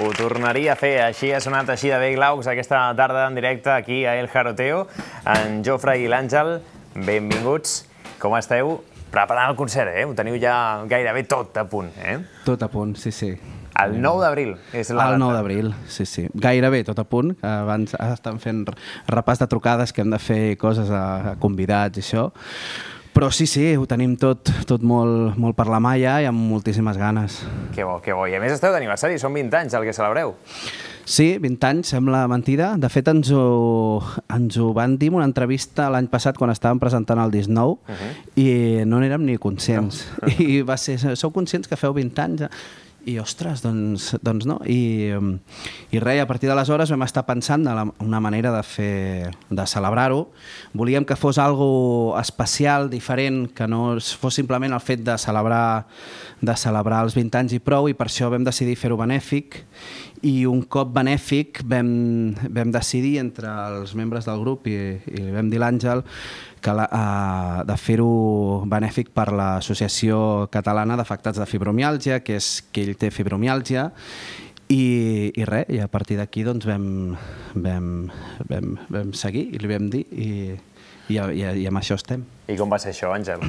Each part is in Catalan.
Ho tornaria a fer, així ha sonat així de bé Glaucs aquesta tarda en directe aquí a El Jaroteo. En Jofre i l'Àngel, benvinguts. Com esteu? Preparant el concert, eh? Ho teniu ja gairebé tot a punt, eh? Tot a punt, sí, sí. El 9 d'abril és la El 9 d'abril, sí, sí. Gairebé tot a punt. Abans estan fent repàs de trucades que hem de fer coses a convidats i això però sí, sí, ho tenim tot, tot molt, molt per la mà ja i amb moltíssimes ganes. Que bo, que bo. I a més esteu d'aniversari, són 20 anys el que celebreu. Sí, 20 anys, sembla mentida. De fet, ens ho, ens ho van dir en una entrevista l'any passat quan estàvem presentant el 19 uh -huh. i no n'érem ni conscients. No. I va ser, sou conscients que feu 20 anys? i ostres, doncs, doncs no. I, mm, i res, a partir d'aleshores vam estar pensant en una manera de fer de celebrar-ho. Volíem que fos algo especial, diferent, que no fos simplement el fet de celebrar, de celebrar els 20 anys i prou i per això vam decidir fer-ho benèfic i un cop benèfic vam, vam decidir entre els membres del grup i, i vam dir l'Àngel que la, eh, de fer-ho benèfic per l'Associació Catalana d'Afectats de Fibromiàlgia, que és que ell té fibromiàlgia, i, i res, i a partir d'aquí doncs vam, vam, vam, vam seguir i li vam dir i, i, i, i amb això estem. I com va ser això, Àngel?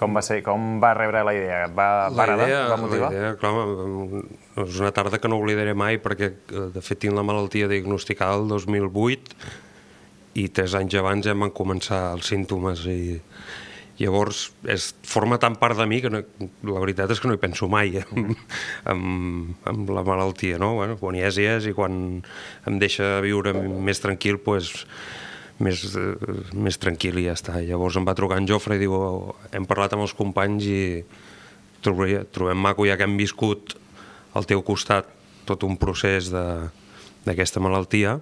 Com va, ser, com va rebre la idea? Va, la idea, va motivar? La idea, clar, és una tarda que no oblidaré mai perquè eh, de fet tinc la malaltia diagnosticada el 2008 i tres anys abans ja em van començar els símptomes i llavors es forma tan part de mi que no, la veritat és que no hi penso mai eh? mm. amb, amb la malaltia no? bueno, quan hi és, hi és i quan em deixa viure més tranquil pues, més, eh, més tranquil i ja està llavors em va trucar en Jofre i diu oh, hem parlat amb els companys i trobem, trobem maco ja que hem viscut al teu costat tot un procés d'aquesta malaltia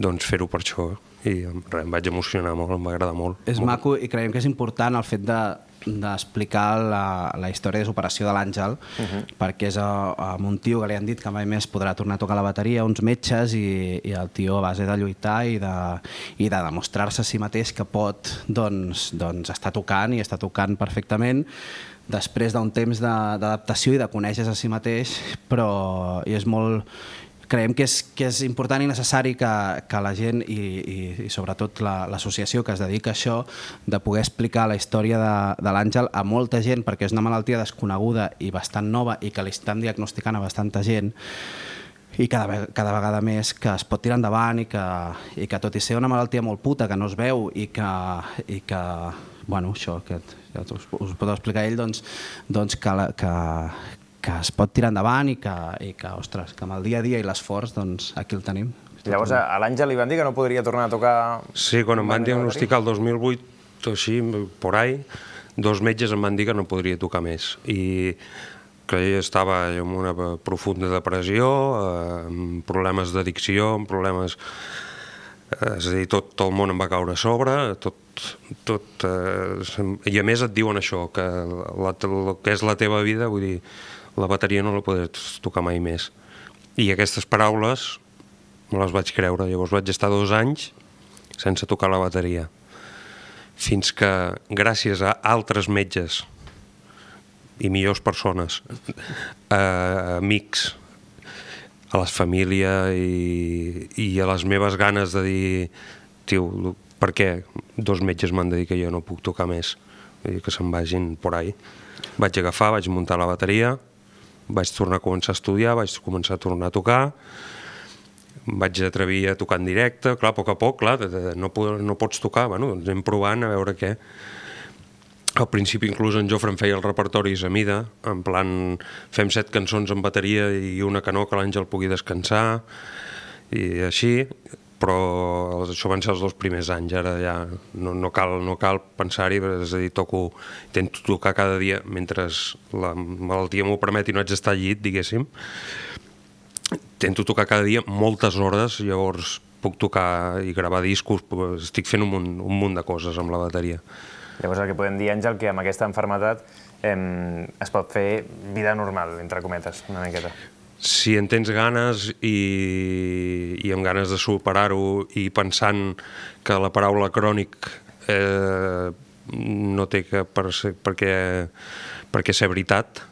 doncs fer-ho per això eh? i re, em vaig emocionar molt, em va agradar molt. És molt. maco i creiem que és important el fet de d'explicar la, la història de superació de l'Àngel, uh mhm. -huh. perquè és a, a un tio que li han dit que mai més podrà tornar a tocar la bateria, uns metges, i, i el tio a base de lluitar i de, i de demostrar-se a si mateix que pot doncs, doncs estar tocant i està tocant perfectament, després d'un temps d'adaptació i de conèixer a si mateix, però és molt, creiem que és, que és important i necessari que, que la gent i, i, i sobretot l'associació la, que es dedica a això de poder explicar la història de, de l'Àngel a molta gent perquè és una malaltia desconeguda i bastant nova i que li estan diagnosticant a bastanta gent i cada, cada vegada més que es pot tirar endavant i que, i que tot i ser una malaltia molt puta que no es veu i que, i que bueno, això que ja us, us pot explicar ell, doncs, doncs que, la, que, que es pot tirar endavant i que, i que ostres, que amb el dia a dia i l'esforç, doncs aquí el tenim. Llavors a l'Àngel li van dir que no podria tornar a tocar... Sí, quan em van diagnosticar el 2008 o així, por ahí, dos metges em van dir que no podria tocar més. I que jo estava en una profunda depressió, eh, amb problemes d'addicció, amb problemes... Eh, és a dir, tot, tot el món em va caure a sobre, tot, tot, eh, i a més et diuen això, que la, el que és la teva vida, vull dir, la bateria no la podràs tocar mai més. I aquestes paraules me les vaig creure. Llavors vaig estar dos anys sense tocar la bateria. Fins que, gràcies a altres metges i millors persones, eh, amics, a les famílies i, i a les meves ganes de dir tio, per què dos metges m'han de dir que jo no puc tocar més? I que se'n vagin por ahí. Vaig agafar, vaig muntar la bateria, vaig tornar a començar a estudiar, vaig començar a tornar a tocar, vaig atrevir a tocar en directe, clar, a poc a poc, clar, no, no pots tocar, bueno, doncs anem provant a veure què. Al principi inclús en Jofre em feia els repertoris a mida, en plan fem set cançons en bateria i una canó que l'Àngel pugui descansar, i així, però això van ser els dos primers anys, ara ja no, no cal, no cal pensar-hi, és a dir, toco, intento tocar cada dia mentre la malaltia m'ho permet i no haig d'estar al llit, diguéssim, intento tocar cada dia moltes hores, llavors puc tocar i gravar discos, estic fent un munt, un munt de coses amb la bateria. Llavors el que podem dir, Àngel, que amb aquesta enfermedad eh, es pot fer vida normal, entre cometes, una miqueta. Si en tens ganes i, i amb ganes de superar-ho i pensant que la paraula crònic eh, no té que per, ser, perquè, perquè ser veritat,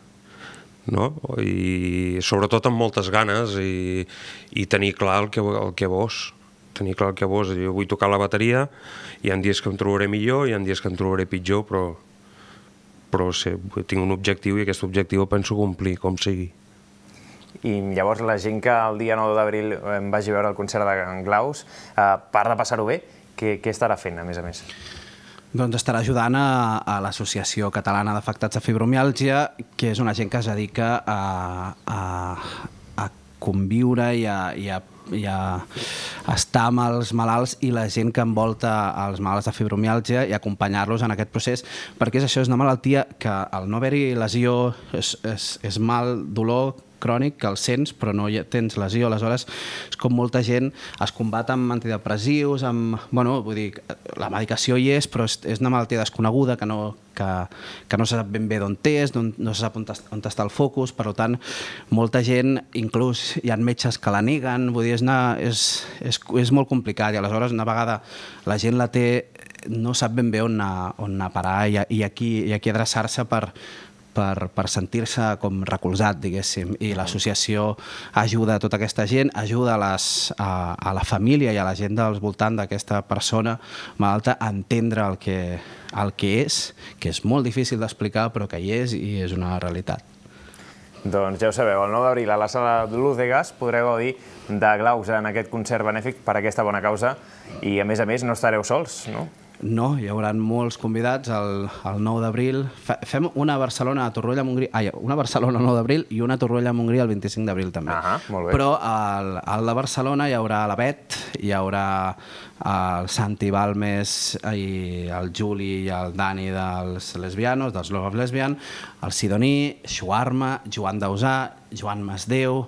no? i sobretot amb moltes ganes i, i tenir clar el que, el que vols tenir clar el que vols, jo vull tocar la bateria i han dies que em trobaré millor i han dies que em trobaré pitjor però, però sé, tinc un objectiu i aquest objectiu penso complir com sigui i llavors la gent que el dia 9 d'abril vagi a veure el concert de Can Claus, a eh, part de passar-ho bé, què, què estarà fent, a més a més? Doncs estarà ajudant a, a l'Associació Catalana d'Afectats de Fibromialgia, que és una gent que es dedica a, a, a conviure i a, i a i a estar amb els malalts i la gent que envolta els malalts de fibromialgia i acompanyar-los en aquest procés, perquè és això, és una malaltia que al no haver-hi lesió és, és, és mal, dolor, crònic que el sents però no hi tens lesió. Aleshores, és com molta gent es combat amb antidepressius, amb... Bueno, vull dir, la medicació hi és, però és, una malaltia desconeguda que no, que, que no se sap ben bé d'on té, no se sap on, on està el focus, per tant, molta gent, inclús hi ha metges que la neguen, vull dir, és, una, és, és, és molt complicat i aleshores una vegada la gent la té no sap ben bé on anar, on anar a parar i i aquí, i aquí adreçar-se per, per, per sentir-se com recolzat, diguéssim, i l'associació ajuda a tota aquesta gent, ajuda a, les, a, a la família i a la gent dels voltant d'aquesta persona malalta a entendre el que, el que és, que és molt difícil d'explicar, però que hi és i és una realitat. Doncs ja ho sabeu, el 9 d'abril a la sala Ludegas podreu gaudir de glaus en aquest concert benèfic per aquesta bona causa i a més a més no estareu sols, no? No, hi haurà molts convidats el, el 9 d'abril. Fem una Barcelona a Torroella Montgrí, ai, una Barcelona el 9 d'abril i una Torroella Montgrí el 25 d'abril també. Ah, molt bé. Però al, al de Barcelona hi haurà la Bet, hi haurà eh, el Santi Balmes i el Juli i el Dani dels lesbianos, dels Love of Lesbian, el Sidoní, Xuarma, Joan Dausà, Joan Masdeu,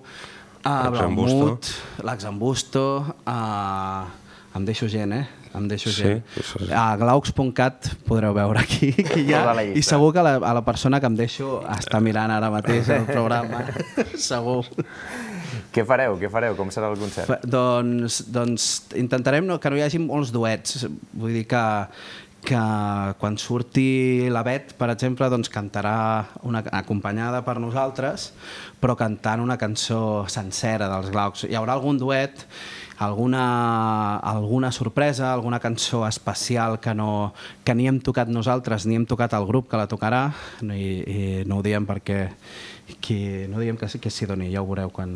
eh, l'Axambusto, L'Axambusto, uh, em deixo gent, eh? em deixo sí, gent. Sí, A glaux.cat podreu veure aquí, qui hi ha, tota i segur que la, a la persona que em deixo està mirant ara mateix el programa, segur. Què fareu? Què fareu? Com serà el concert? Fa, doncs, doncs intentarem no, que no hi hagi molts duets. Vull dir que, que quan surti la Bet, per exemple, doncs cantarà una, acompanyada per nosaltres, però cantant una cançó sencera dels Glaucs. Hi haurà algun duet alguna, alguna sorpresa, alguna cançó especial que, no, que ni hem tocat nosaltres ni hem tocat el grup que la tocarà i, i no ho diem perquè que, no diem que, que s'hi doni, ja ho veureu quan,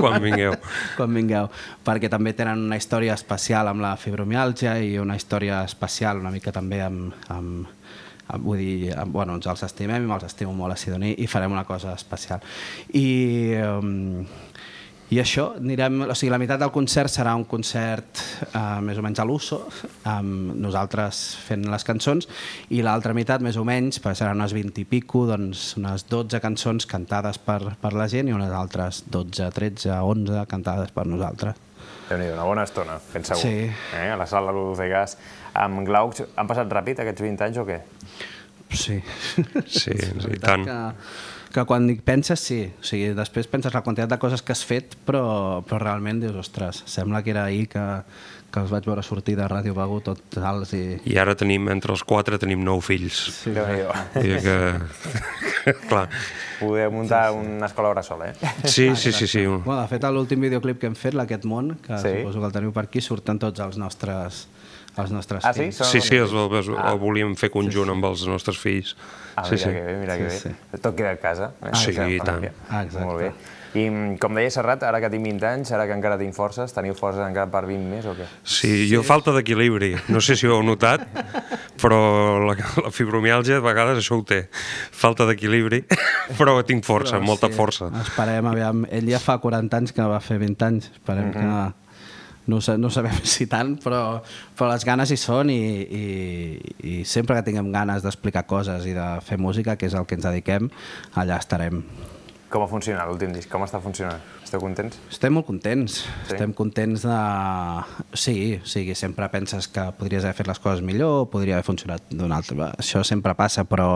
quan vingueu. quan vingueu, perquè també tenen una història especial amb la fibromialgia i una història especial una mica també amb, amb, vull dir, bueno, ens els estimem i me'ls estimo molt a Sidoní i farem una cosa especial. I, um, i això, anirem, o sigui, la meitat del concert serà un concert eh, més o menys a l'uso, amb nosaltres fent les cançons, i l'altra meitat, més o menys, seran unes 20 i pico, doncs unes 12 cançons cantades per, per la gent i unes altres 12, 13, 11 cantades per nosaltres. déu nhi una bona estona, ben segur. Sí. Eh? A la sala de Gas. Amb Glaucs, han passat ràpid aquests 20 anys o què? Sí. Sí, i tant. Que que quan dic penses, sí. O sigui, després penses la quantitat de coses que has fet, però, però realment dius, ostres, sembla que era ahir que, que els vaig veure sortir de Ràdio Begur tots alts i... I ara tenim, entre els quatre, tenim nou fills. Sí, no, I que... Clar. Poder muntar sí, sí. una escola bressol, eh? Sí, sí, sí, sí. Bueno, de fet, l'últim videoclip que hem fet, l'Aquest món, que sí. suposo que el teniu per aquí, surten tots els nostres els nostres ah, sí? fills. Sí, sí, els, els, ah. el volíem fer conjunt sí, sí. amb els nostres fills. Ah, mira sí, sí. que bé, mira que bé. Sí. Tot queda a casa. Ah, sí, i tant. Ah, exacte. Molt bé. I mm, com deia Serrat, ara que tinc 20 anys, ara que encara tinc forces, teniu forces encara per 20 més o què? Sí, jo sí. falta d'equilibri, no sé si ho heu notat, però la, la fibromialgia de vegades això ho té, falta d'equilibri, però tinc força, però, molta sí. força. Esperem, aviam, ell ja fa 40 anys que va fer 20 anys, esperem mm -hmm. que no, sé, no sabem si tant, però, però les ganes hi són i, i, i sempre que tinguem ganes d'explicar coses i de fer música, que és el que ens dediquem, allà estarem. Com ha funcionat l'últim disc? Com està funcionant? Esteu contents? Estem molt contents. Sí? Estem contents de... Sí, sí, sempre penses que podries haver fet les coses millor, podria haver funcionat d'una altra. Això sempre passa, però,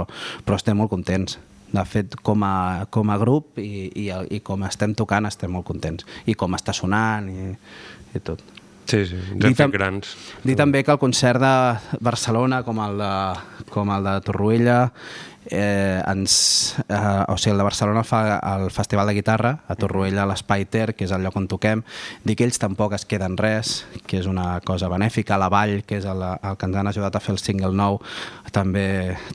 però estem molt contents de fet, com a, com a grup i, i, i com estem tocant estem molt contents. I com està sonant i, i tot. Sí, sí, ens dir, fet grans. Dir també que el concert de Barcelona, com el de, com el de Torroella, eh, ens, eh, o sigui, el de Barcelona fa el Festival de Guitarra, a Torroella, a l'Espai Ter, que és el lloc on toquem, dir que ells tampoc es queden res, que és una cosa benèfica, la Vall, que és el, el que ens han ajudat a fer el single nou, també,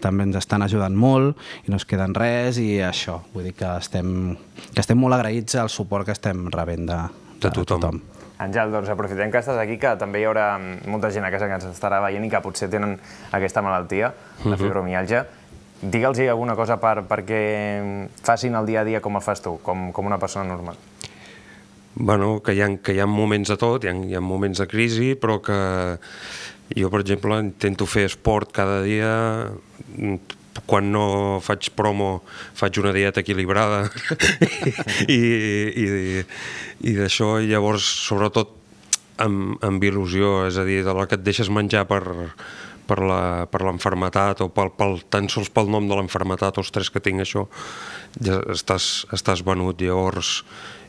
també ens estan ajudant molt i no es queden res i això, vull dir que estem, que estem molt agraïts al suport que estem rebent de, de, de tothom. tothom. Àngel, doncs aprofitem que estàs aquí, que també hi haurà molta gent a casa que ens estarà veient i que potser tenen aquesta malaltia, la mhm. fibromialgia. Digue'ls alguna cosa per, perquè facin el dia a dia com el fas tu, com, com una persona normal. Bueno, que hi, ha, que hi moments de tot, hi hi ha moments de crisi, però que jo, per exemple, intento fer esport cada dia, quan no faig promo faig una dieta equilibrada i, i, i, i d'això llavors sobretot amb, amb il·lusió, és a dir, de la que et deixes menjar per, per l'enfermetat o pel, pel, tan sols pel nom de l'enfermetat, tres que tinc això, ja estàs, estàs venut. Llavors,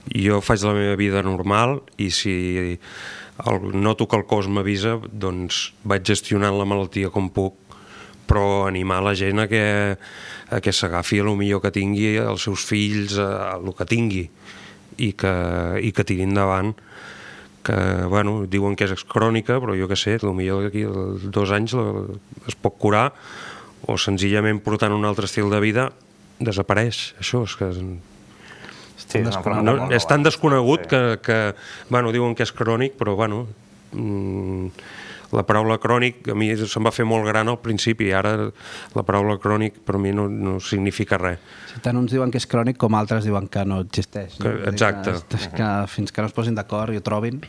jo faig la meva vida normal i si el, noto que el cos m'avisa, doncs vaig gestionant la malaltia com puc però animar la gent a que, a que s'agafi el millor que tingui, els seus fills, eh, el que tingui, i que, i que tirin davant que, bueno, diuen que és crònica, però jo que sé, millor d'aquí dos anys es pot curar o senzillament portant un altre estil de vida desapareix. Això és que... Hosti, no, és tan desconegut sí. que, que, bueno, diuen que és crònic, però, bueno... Mm, la paraula crònic a mi se'm va fer molt gran al principi, ara la paraula crònic per mi no, no significa res. Si tant uns diuen que és crònic com altres diuen que no existeix. No? Que, exacte. Que, que fins que no es posin d'acord i ho trobin...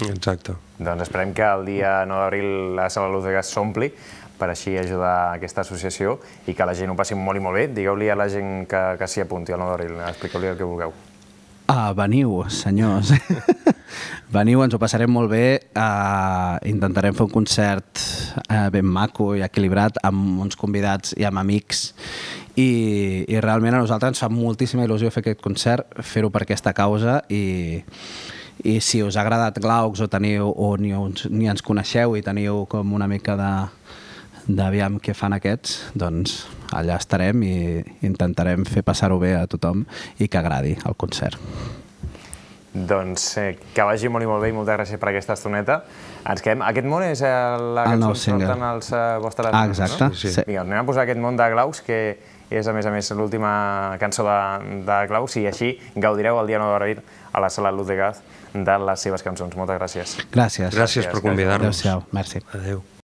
Exacte. Doncs esperem que el dia 9 d'abril la sala de gas s'ompli per així ajudar aquesta associació i que la gent ho passi molt i molt bé. Digueu-li a la gent que, que s'hi apunti al 9 d'abril, expliqueu-li el que vulgueu. Ah, veniu, senyors. veniu, ens ho passarem molt bé. Uh, intentarem fer un concert uh, ben maco i equilibrat amb uns convidats i amb amics. I, I realment a nosaltres ens fa moltíssima il·lusió fer aquest concert, fer-ho per aquesta causa i, i si us ha agradat Glaux o teniu o ni, uns, ni ens coneixeu i teniu com una mica de d'aviam què fan aquests, doncs allà estarem i intentarem fer passar-ho bé a tothom i que agradi el concert. Doncs eh, que vagi molt i molt bé i moltes gràcies per aquesta estoneta. Ens quedem... Aquest món és eh, la que ens porten els eh, vostres... Ah, exacte. No? Sí. Vinga, anem a posar aquest món de Glaus, que és, a més a més, l'última cançó de, de Glaus, i així gaudireu el dia 9 d'abril a la sala Ludegaz de les seves cançons. Moltes gràcies. Gràcies. Gràcies, gràcies per convidar-nos. Adéu-siau. Merci. Adéu.